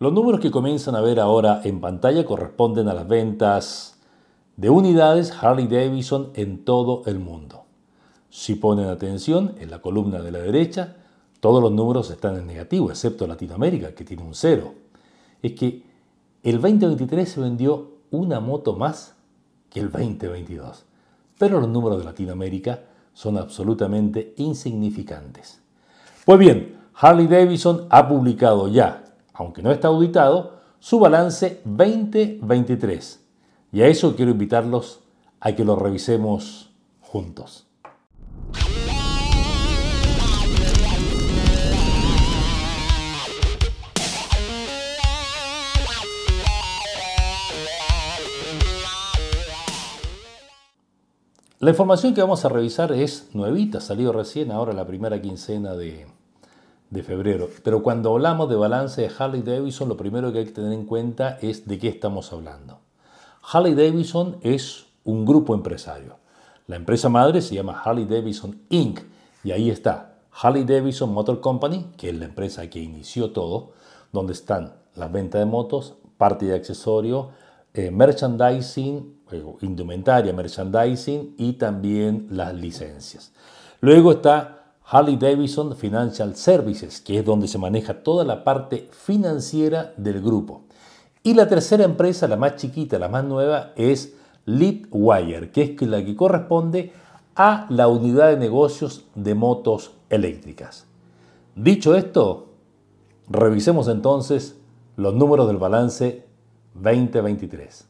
Los números que comienzan a ver ahora en pantalla corresponden a las ventas de unidades Harley Davidson en todo el mundo. Si ponen atención, en la columna de la derecha, todos los números están en negativo, excepto Latinoamérica, que tiene un cero. Es que el 2023 se vendió una moto más que el 2022. Pero los números de Latinoamérica son absolutamente insignificantes. Pues bien, Harley Davidson ha publicado ya aunque no está auditado, su balance 2023. Y a eso quiero invitarlos a que lo revisemos juntos. La información que vamos a revisar es nuevita, salió recién ahora la primera quincena de, de febrero. Pero cuando hablamos de balance de Harley Davidson, lo primero que hay que tener en cuenta es de qué estamos hablando. Harley Davidson es un grupo empresario. La empresa madre se llama Harley Davidson Inc. Y ahí está Harley Davidson Motor Company, que es la empresa que inició todo, donde están las ventas de motos, parte de accesorios, eh, merchandising, eh, indumentaria, merchandising y también las licencias. Luego está Harley Davidson Financial Services, que es donde se maneja toda la parte financiera del grupo. Y la tercera empresa, la más chiquita, la más nueva, es LipWire, que es la que corresponde a la unidad de negocios de motos eléctricas. Dicho esto, revisemos entonces los números del balance 2023.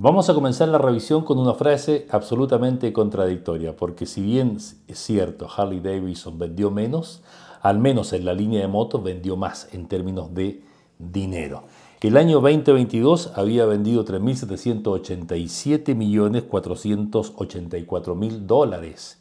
Vamos a comenzar la revisión con una frase absolutamente contradictoria, porque si bien es cierto, Harley Davidson vendió menos, al menos en la línea de motos vendió más en términos de dinero. El año 2022 había vendido 3.787.484.000 dólares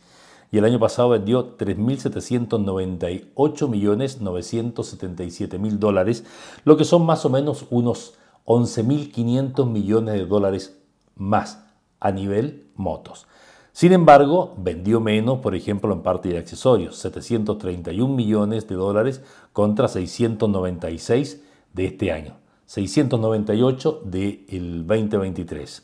y el año pasado vendió 3.798.977.000 dólares, lo que son más o menos unos 11.500 millones de dólares más a nivel motos. Sin embargo, vendió menos, por ejemplo, en parte de accesorios, 731 millones de dólares contra 696 de este año, 698 del de 2023.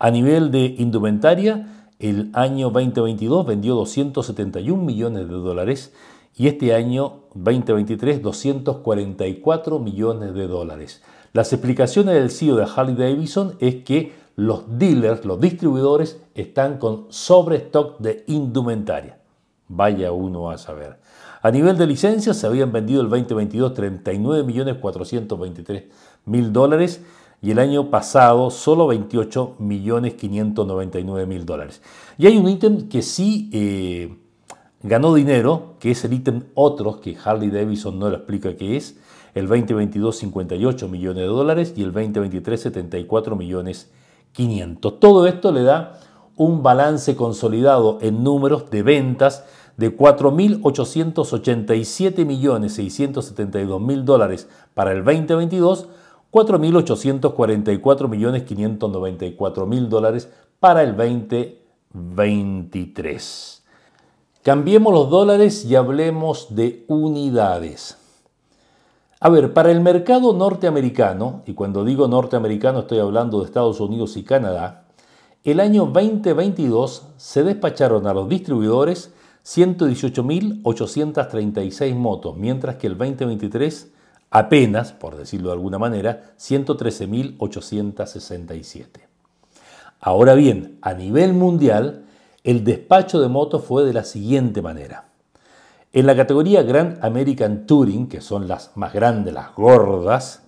A nivel de indumentaria, el año 2022 vendió 271 millones de dólares y este año 2023 244 millones de dólares. Las explicaciones del CEO de Harley Davidson es que los dealers, los distribuidores, están con sobrestock de indumentaria. Vaya uno a saber. A nivel de licencias, se habían vendido el 2022 39.423.000 dólares y el año pasado solo 28.599.000 dólares. Y hay un ítem que sí eh, ganó dinero, que es el ítem otros, que Harley Davidson no lo explica qué es, el 2022 58 millones de dólares y el 2023 74 millones 500. Todo esto le da un balance consolidado en números de ventas de 4.887 millones 672 mil dólares para el 2022, 4.844 millones 594 mil dólares para el 2023. Cambiemos los dólares y hablemos de unidades. A ver, para el mercado norteamericano, y cuando digo norteamericano estoy hablando de Estados Unidos y Canadá, el año 2022 se despacharon a los distribuidores 118.836 motos, mientras que el 2023 apenas, por decirlo de alguna manera, 113.867. Ahora bien, a nivel mundial, el despacho de motos fue de la siguiente manera. En la categoría Grand American Touring, que son las más grandes, las gordas,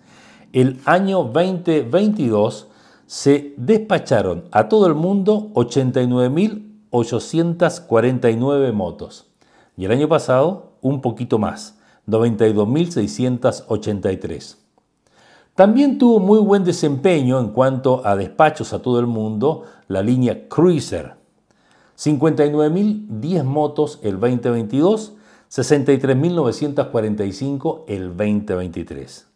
el año 2022 se despacharon a todo el mundo 89.849 motos. Y el año pasado, un poquito más, 92.683. También tuvo muy buen desempeño en cuanto a despachos a todo el mundo la línea Cruiser. 59.010 motos el 2022 63.945 el 2023.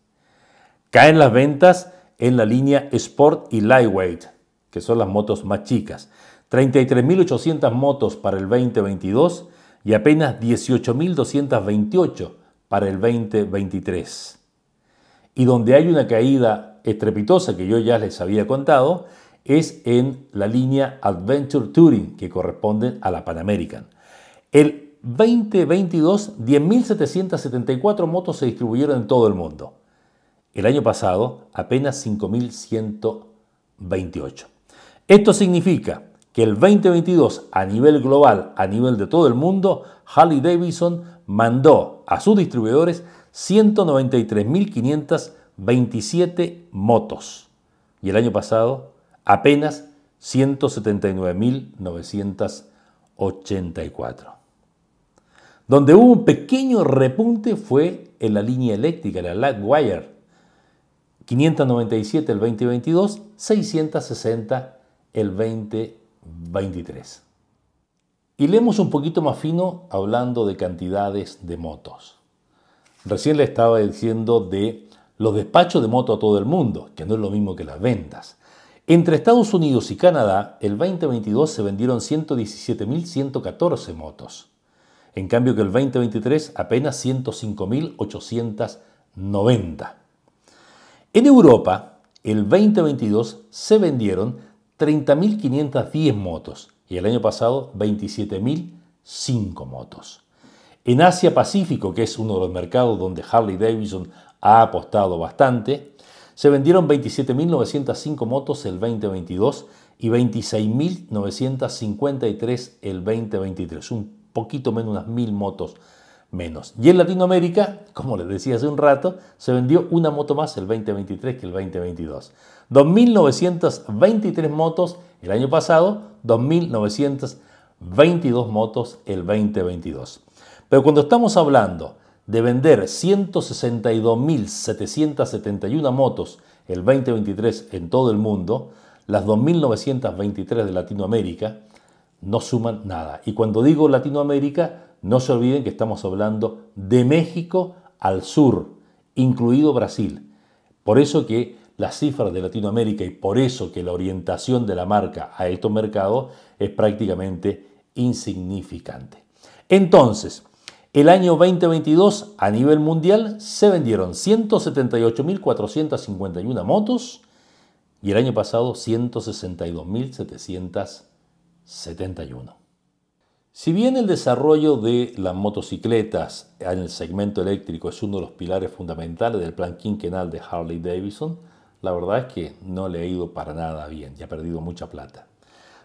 Caen las ventas en la línea Sport y Lightweight, que son las motos más chicas. 33.800 motos para el 2022 y apenas 18.228 para el 2023. Y donde hay una caída estrepitosa que yo ya les había contado es en la línea Adventure Touring que corresponde a la Pan American. El 2022, 10.774 motos se distribuyeron en todo el mundo. El año pasado, apenas 5.128. Esto significa que el 2022, a nivel global, a nivel de todo el mundo, Harley Davidson mandó a sus distribuidores 193.527 motos. Y el año pasado, apenas 179.984. Donde hubo un pequeño repunte fue en la línea eléctrica, la Lightwire. wire, 597 el 2022, 660 el 2023. Y leemos un poquito más fino hablando de cantidades de motos. Recién le estaba diciendo de los despachos de moto a todo el mundo, que no es lo mismo que las ventas. Entre Estados Unidos y Canadá, el 2022 se vendieron 117.114 motos. En cambio que el 2023 apenas 105.890. En Europa, el 2022 se vendieron 30.510 motos y el año pasado 27.005 motos. En Asia Pacífico, que es uno de los mercados donde Harley Davidson ha apostado bastante, se vendieron 27.905 motos el 2022 y 26.953 el 2023, poquito menos, unas mil motos menos. Y en Latinoamérica, como les decía hace un rato, se vendió una moto más el 2023 que el 2022. 2.923 motos el año pasado, 2.922 motos el 2022. Pero cuando estamos hablando de vender 162.771 motos el 2023 en todo el mundo, las 2.923 de Latinoamérica, no suman nada. Y cuando digo Latinoamérica, no se olviden que estamos hablando de México al sur, incluido Brasil. Por eso que las cifras de Latinoamérica y por eso que la orientación de la marca a estos mercados es prácticamente insignificante. Entonces, el año 2022 a nivel mundial se vendieron 178.451 motos y el año pasado 162.700 71. Si bien el desarrollo de las motocicletas en el segmento eléctrico es uno de los pilares fundamentales del plan quinquenal de Harley Davidson, la verdad es que no le ha ido para nada bien y ha perdido mucha plata.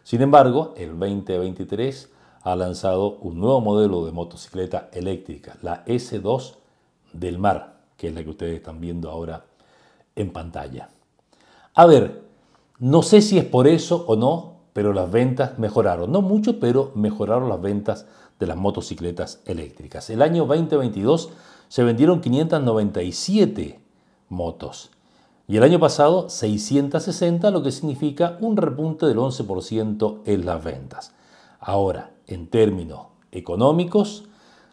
Sin embargo, el 2023 ha lanzado un nuevo modelo de motocicleta eléctrica, la S2 del mar, que es la que ustedes están viendo ahora en pantalla. A ver, no sé si es por eso o no, pero las ventas mejoraron. No mucho, pero mejoraron las ventas de las motocicletas eléctricas. El año 2022 se vendieron 597 motos y el año pasado 660, lo que significa un repunte del 11% en las ventas. Ahora, en términos económicos,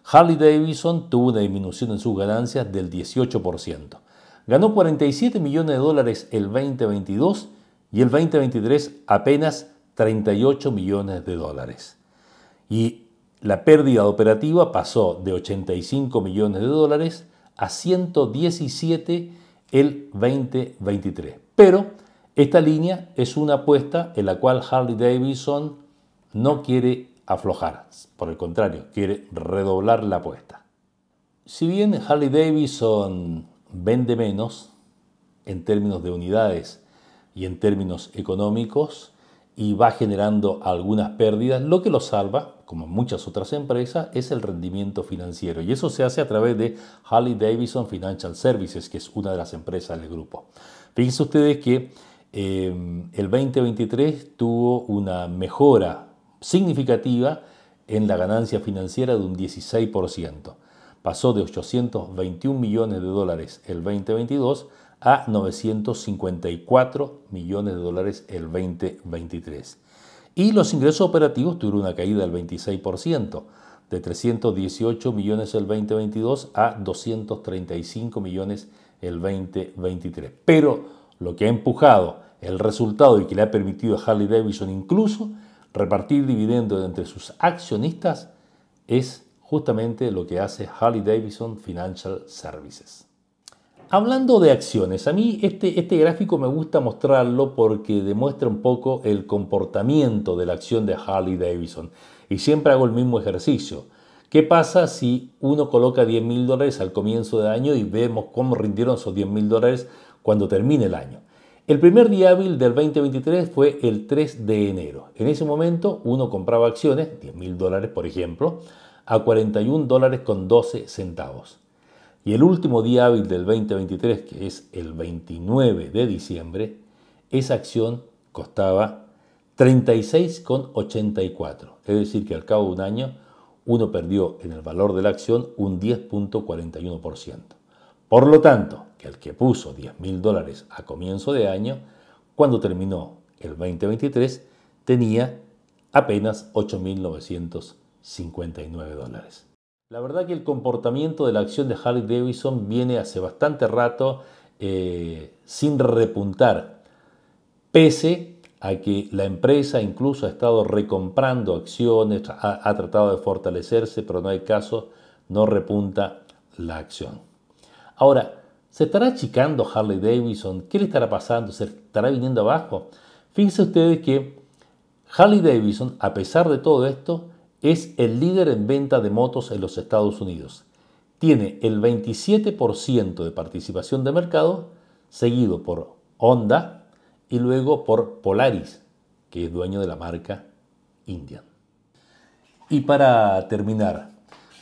Harley Davidson tuvo una disminución en sus ganancias del 18%. Ganó 47 millones de dólares el 2022 y el 2023 apenas 38 millones de dólares. Y la pérdida operativa pasó de 85 millones de dólares a 117 el 2023. Pero esta línea es una apuesta en la cual Harley Davidson no quiere aflojar, por el contrario, quiere redoblar la apuesta. Si bien Harley Davidson vende menos en términos de unidades y en términos económicos, y va generando algunas pérdidas, lo que lo salva, como muchas otras empresas, es el rendimiento financiero. Y eso se hace a través de Harley Davidson Financial Services, que es una de las empresas del grupo. Fíjense ustedes que eh, el 2023 tuvo una mejora significativa en la ganancia financiera de un 16%. Pasó de 821 millones de dólares el 2022 a 954 millones de dólares el 2023. Y los ingresos operativos tuvieron una caída del 26%, de 318 millones el 2022 a 235 millones el 2023. Pero lo que ha empujado el resultado y que le ha permitido a Harley Davidson incluso repartir dividendos entre sus accionistas es justamente lo que hace Harley Davidson Financial Services. Hablando de acciones, a mí este, este gráfico me gusta mostrarlo porque demuestra un poco el comportamiento de la acción de Harley Davidson. Y siempre hago el mismo ejercicio. ¿Qué pasa si uno coloca 10 mil dólares al comienzo del año y vemos cómo rindieron esos 10 mil dólares cuando termine el año? El primer día hábil del 2023 fue el 3 de enero. En ese momento uno compraba acciones, 10 mil dólares por ejemplo, a 41 dólares con 12 centavos y el último día hábil del 2023, que es el 29 de diciembre, esa acción costaba 36,84. Es decir, que al cabo de un año uno perdió en el valor de la acción un 10.41%. Por lo tanto, que el que puso 10.000 dólares a comienzo de año, cuando terminó el 2023, tenía apenas 8.959 dólares. La verdad que el comportamiento de la acción de Harley Davidson viene hace bastante rato eh, sin repuntar, pese a que la empresa incluso ha estado recomprando acciones, ha, tratado de fortalecerse, pero no hay caso, no repunta la acción. Ahora, ¿se estará achicando Harley Davidson? ¿Qué le estará pasando? ¿Se estará viniendo abajo? Fíjense ustedes que Harley Davidson, a pesar de todo esto, es el líder en venta de motos en los Estados Unidos. Tiene el 27% de participación de mercado, seguido por Honda y luego por Polaris, que es dueño de la marca Indian. Y para terminar,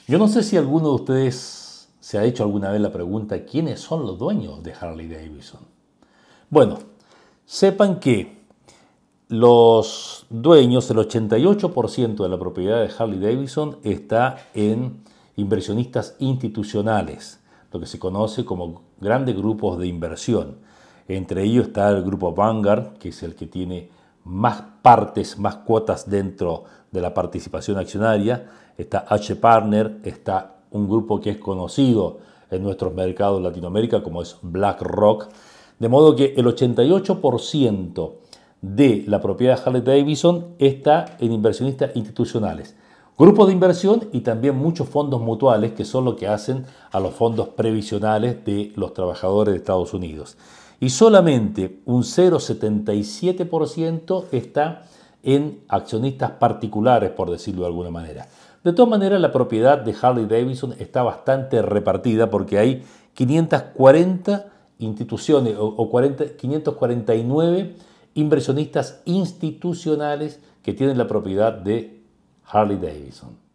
yo no sé si alguno de ustedes se ha hecho alguna vez la pregunta, ¿quiénes son los dueños de Harley Davidson? Bueno, sepan que los dueños, el 88% de la propiedad de Harley Davidson está en inversionistas institucionales, lo que se conoce como grandes grupos de inversión. Entre ellos está el grupo Vanguard, que es el que tiene más partes, más cuotas dentro de la participación accionaria. Está H Partner, está un grupo que es conocido en nuestros mercados Latinoamérica como es BlackRock. De modo que el 88% de la propiedad Harley Davidson está en inversionistas institucionales, grupos de inversión y también muchos fondos mutuales que son lo que hacen a los fondos previsionales de los trabajadores de Estados Unidos. Y solamente un 0,77% está en accionistas particulares, por decirlo de alguna manera. De todas maneras, la propiedad de Harley Davidson está bastante repartida porque hay 540 instituciones o 549 inversionistas institucionales que tienen la propiedad de Harley Davidson.